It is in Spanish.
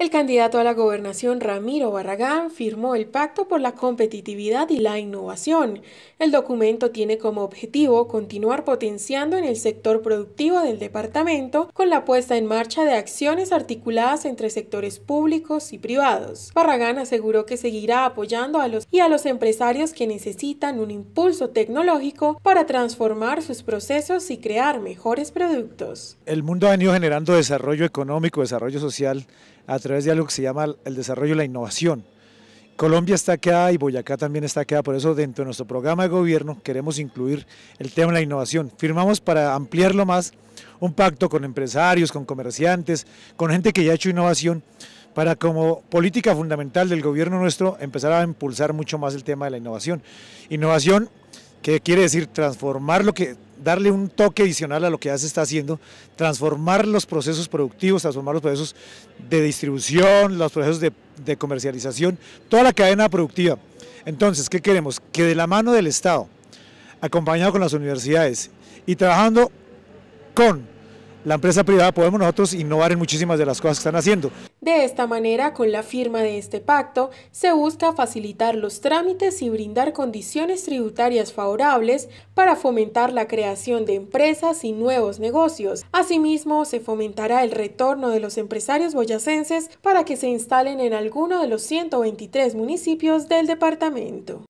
El candidato a la gobernación Ramiro Barragán firmó el Pacto por la Competitividad y la Innovación. El documento tiene como objetivo continuar potenciando en el sector productivo del departamento con la puesta en marcha de acciones articuladas entre sectores públicos y privados. Barragán aseguró que seguirá apoyando a los y a los empresarios que necesitan un impulso tecnológico para transformar sus procesos y crear mejores productos. El mundo ha venido generando desarrollo económico, desarrollo social a través de algo que se llama el desarrollo y la innovación. Colombia está quedada y Boyacá también está quedada, por eso dentro de nuestro programa de gobierno queremos incluir el tema de la innovación. Firmamos para ampliarlo más un pacto con empresarios, con comerciantes, con gente que ya ha hecho innovación, para como política fundamental del gobierno nuestro empezar a impulsar mucho más el tema de la innovación. Innovación que quiere decir transformar lo que darle un toque adicional a lo que ya se está haciendo, transformar los procesos productivos, transformar los procesos de distribución, los procesos de, comercialización, toda la cadena productiva. Entonces, ¿qué queremos? Que de la mano del Estado, acompañado con las universidades y trabajando con la empresa privada podemos nosotros innovar en muchísimas de las cosas que están haciendo. De esta manera, con la firma de este pacto, se busca facilitar los trámites y brindar condiciones tributarias favorables para fomentar la creación de empresas y nuevos negocios. Asimismo, se fomentará el retorno de los empresarios boyacenses para que se instalen en alguno de los 123 municipios del departamento.